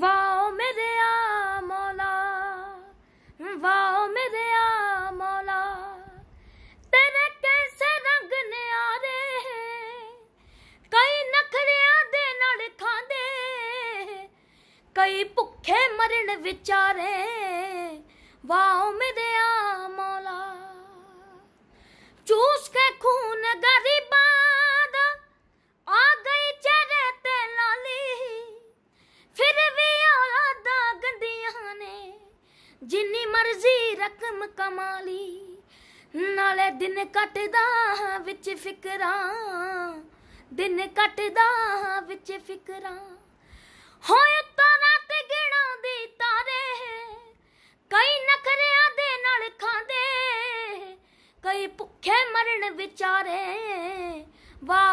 ਵਾਹ ਮੇਰਿਆ ਮੌਲਾ ਵਾਹ ਮੇਰਿਆ ਮੌਲਾ ਤੇਰੇ ਕੈਸੇ ਰੰਗ ਨਿਆਰੇ ਕਈ ਨਖਰਿਆਂ ਦੇ ਨਾਲ ਖਾਂਦੇ ਕਈ ਭੁੱਖੇ ਮਰਨ ਵਿਚਾਰੇ ਵਾਹ ਮੇਰਿਆ ਮੌਲਾ ਚੂਸ ਕੇ ਜਿੰਨੀ ਮਰਜ਼ੀ ਰਕਮ ਕਮਾ ਲਈ ਨਾਲੇ ਦਿਨ ਕੱਟਦਾ ਵਿੱਚ ਫਿਕਰਾਂ ਦਿਨ ਕੱਟਦਾ ਵਿੱਚ ਫਿਕਰਾਂ ਹੋਏ ਤਾਂ ਰਾਤ ਦੀ ਤਾਰੇ ਕਈ ਨਖਰਿਆਂ ਦੇ ਨਾਲ ਖਾਂਦੇ ਕਈ ਭੁੱਖੇ ਮਰਨ ਵਿਚਾਰੇ ਵਾ